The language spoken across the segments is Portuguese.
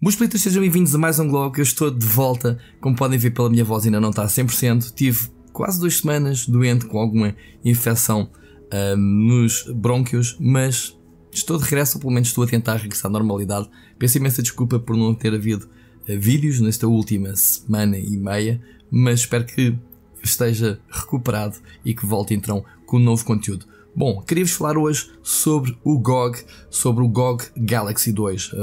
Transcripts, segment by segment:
Meus pleitos, sejam bem-vindos a mais um vlog. Eu estou de volta. Como podem ver pela minha voz, ainda não está a 100%. Tive quase duas semanas doente com alguma infecção uh, nos brônquios, mas estou de regresso, ou pelo menos estou a tentar regressar à normalidade. Peço imensa desculpa por não ter havido uh, vídeos nesta última semana e meia, mas espero que esteja recuperado e que volte então com um novo conteúdo. Bom, queria-vos falar hoje sobre o GOG, sobre o GOG Galaxy 2. Eh,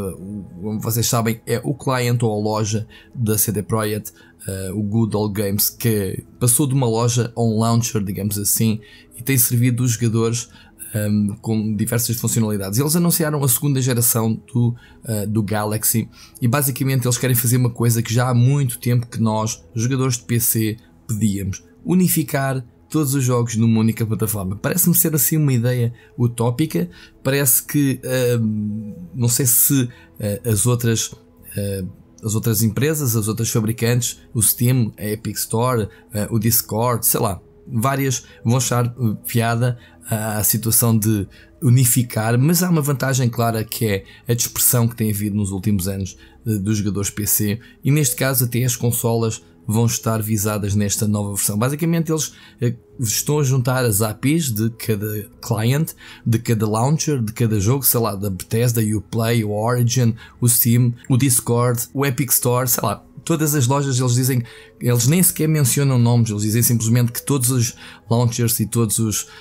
como vocês sabem, é o cliente ou a loja da CD Projekt, eh, o Good Old Games, que passou de uma loja a um launcher, digamos assim, e tem servido os jogadores um, ehm, com diversas funcionalidades. Eles anunciaram a segunda geração do, uh, do Galaxy e basicamente eles querem fazer uma coisa que já há muito tempo que nós, jogadores de PC, pedíamos: unificar todos os jogos numa única plataforma. Parece-me ser assim uma ideia utópica. Parece que uh, não sei se uh, as outras uh, as outras empresas, as outras fabricantes, o Steam, a Epic Store, eh, o Discord, sei lá, várias vão achar piada à situação de unificar, mas há uma vantagem clara que é a dispersão que tem havido nos últimos anos dos jogadores PC e neste caso até as consolas vão estar visadas nesta nova versão. Basicamente, eles eh, estão a juntar as APIs de cada client, de cada launcher, de cada jogo, sei lá, da Bethesda, o Play, o Origin, o Steam, o Discord, o Epic Store, sei lá. Todas as lojas eles dizem, eles nem sequer mencionam nomes, eles dizem simplesmente que todos os launchers e todos os, uh,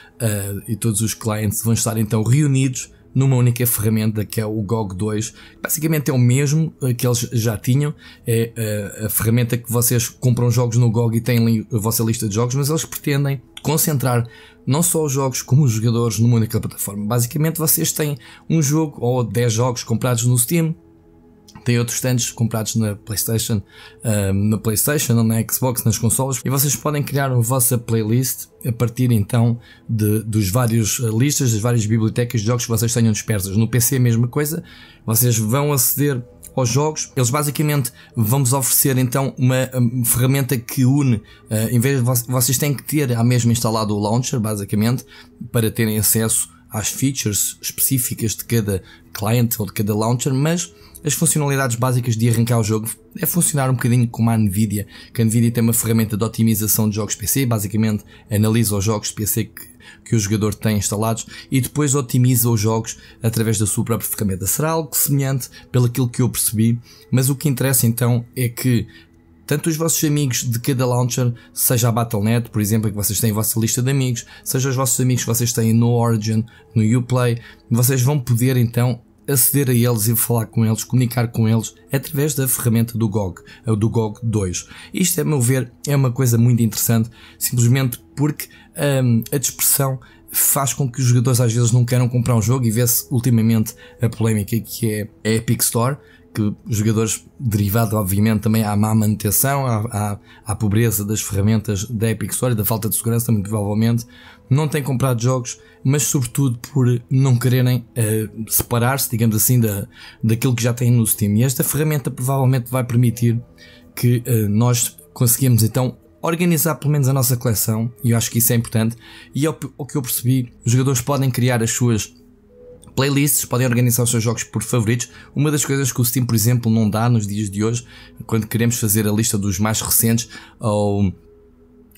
e todos os clients vão estar então reunidos numa única ferramenta que é o GOG 2. Basicamente é o mesmo eh, que eles já tinham, é eh, a, ferramenta que vocês compram jogos no GOG e têm a vossa lista de jogos, mas eles pretendem concentrar não só os jogos como os jogadores numa única plataforma. Basicamente vocês têm um jogo ou 10 jogos comprados no Steam, tem outros stands comprados na PlayStation, ah, na PlayStation, na Xbox, nas consolas e vocês podem criar a vossa playlist a partir então de, dos vários ah, listas, das várias bibliotecas de jogos que vocês tenham dispersas. No PC a mesma coisa, vocês vão aceder aos jogos, eles basicamente vamos oferecer então uma ah, ferramenta que une, uh, em vez de vocês têm que ter a mesma instalado o launcher, basicamente, para terem acesso às features específicas de cada client ou de cada launcher, mas as funcionalidades básicas de arrancar o jogo é funcionar um bocadinho como a Nvidia, que a Nvidia tem uma ferramenta de otimização de jogos PC, basicamente analisa os jogos PC que, que o jogador tem instalados e depois otimiza os jogos através da sua própria ferramenta. Será algo semelhante pelo que eu percebi, mas o que interessa então é que tanto os vossos amigos de cada launcher, seja a Battle.net, por exemplo, que vocês têm a vossa lista de amigos, seja os vossos amigos que vocês têm no Origin, no Uplay, vocês vão poder então aceder a eles e falar com eles, comunicar com eles através da ferramenta do GOG, do GOG 2. Isto, a meu ver, é uma coisa muito interessante, simplesmente porque hum, a dispersão faz com que os jogadores às vezes não queiram comprar um jogo e vê-se ultimamente a polémica que é a Epic Store, que jogadores, derivado obviamente também à má manutenção, à, à, à pobreza das ferramentas da Epic Store da falta de segurança, muito provavelmente, não têm comprado jogos, mas sobretudo por não quererem uh, separar-se, digamos assim, da, daquilo que já têm no Steam. E esta ferramenta provavelmente vai permitir que uh, nós conseguimos então organizar pelo menos a nossa coleção, e eu acho que isso é importante, e o o que eu percebi, os jogadores podem criar as suas Playlists podem organizar os seus jogos por favoritos. Uma das coisas que o Steam, por exemplo, não dá nos dias de hoje, quando queremos fazer a lista dos mais recentes ou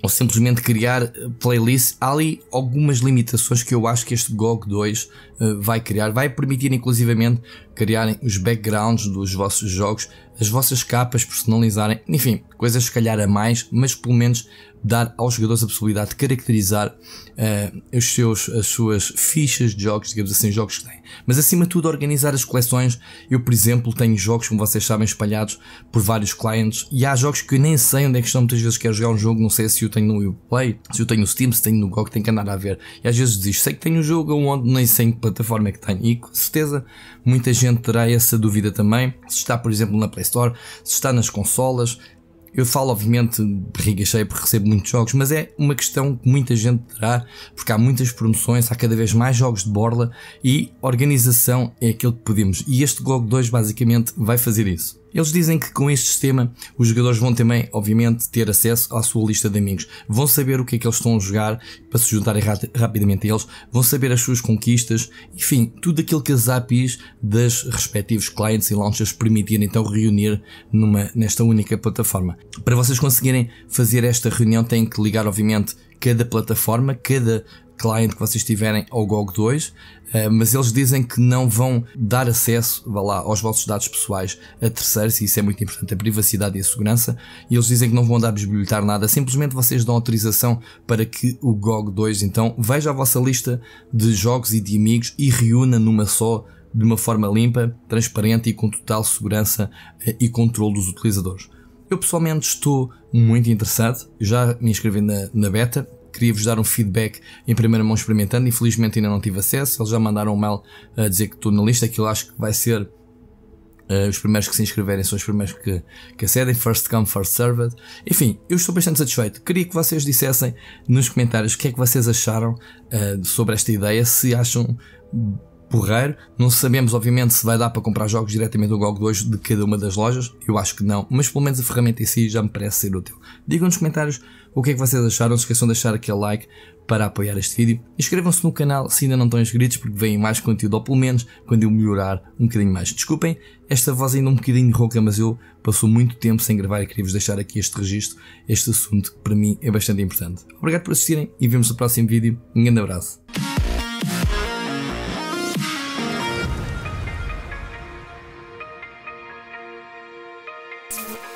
ou simplesmente criar playlists, há ali algumas limitações que eu acho que este GOG 2 uh, vai criar. Vai permitir, inclusivamente, criarem os backgrounds dos vossos jogos, as vossas capas, personalizarem, enfim, coisas se calhar a mais, mas pelo menos dar aos jogadores a possibilidade de caracterizar uh, os seus, as suas fichas de jogos, digamos assim, jogos que têm. Mas acima de tudo, organizar as coleções. Eu, por exemplo, tenho jogos, como vocês sabem, espalhados por vários clientes e há jogos que eu nem sei onde é que estão. Muitas vezes quero jogar um jogo, não sei se eu tenho no Uplay, se eu tenho no Steam, se tenho no GOG, tenho que andar a ver. E às vezes diz, sei que tenho um jogo onde nem sei em que plataforma é que tenho. E com certeza muita gente terá essa dúvida também. Se está, por exemplo, na Play Store, se está nas consolas, eu falo, obviamente, barriga cheia porque recebo muitos jogos, mas é uma questão que muita gente terá, porque há muitas promoções, há cada vez mais jogos de borla e organização é aquilo que podemos. E este GOG 2 basicamente vai fazer isso. Eles dizem que com este sistema os jogadores vão também, obviamente, ter acesso à sua lista de amigos. Vão saber o que é que eles estão a jogar para se juntarem ra rapidamente a eles, vão saber as suas conquistas, enfim, tudo aquilo que as APIs das respectivos clients e launchers permitirem então reunir numa, nesta única plataforma. Para vocês conseguirem fazer esta reunião têm que ligar, obviamente, cada plataforma, cada client que vocês tiverem ao GOG 2, eh, mas eles dizem que não vão dar acesso, vá lá, aos vossos dados pessoais a terceiros, e isso é muito importante, a privacidade e a segurança, e eles dizem que não vão dar bisbilhotar nada, simplesmente vocês dão autorização para que o GOG 2 então veja a vossa lista de jogos e de amigos e reúna numa só de uma forma limpa, transparente e com total segurança eh, e controle dos utilizadores. Eu pessoalmente estou muito interessado, já me inscrevi na, na beta, queria-vos dar um feedback em primeira mão experimentando. Infelizmente ainda não tive acesso. Eles já mandaram um mail a dizer que estou na lista, que eu acho que vai ser Uh, os primeiros que se inscreverem são os primeiros que, que acedem, first come, first served. Enfim, eu estou bastante satisfeito. Queria que vocês dissessem nos comentários o que é que vocês acharam uh, sobre esta ideia, se acham porreiro. Não sabemos, obviamente, se vai dar para comprar jogos diretamente do GOG 2 de cada uma das lojas. Eu acho que não, mas pelo menos a ferramenta em si já me parece ser útil. Digam nos comentários o que é que vocês acharam. Não se esqueçam de deixar aquele like para apoiar este vídeo. Inscrevam-se no canal se ainda não estão inscritos, porque vem mais conteúdo, ou pelo menos quando eu melhorar um bocadinho mais. Desculpem esta voz ainda um bocadinho rouca, mas eu passou muito tempo sem gravar e queria-vos deixar aqui este registro, este assunto que para mim é bastante importante. Obrigado por assistirem e vemos no próximo vídeo. Um grande abraço. Thank you.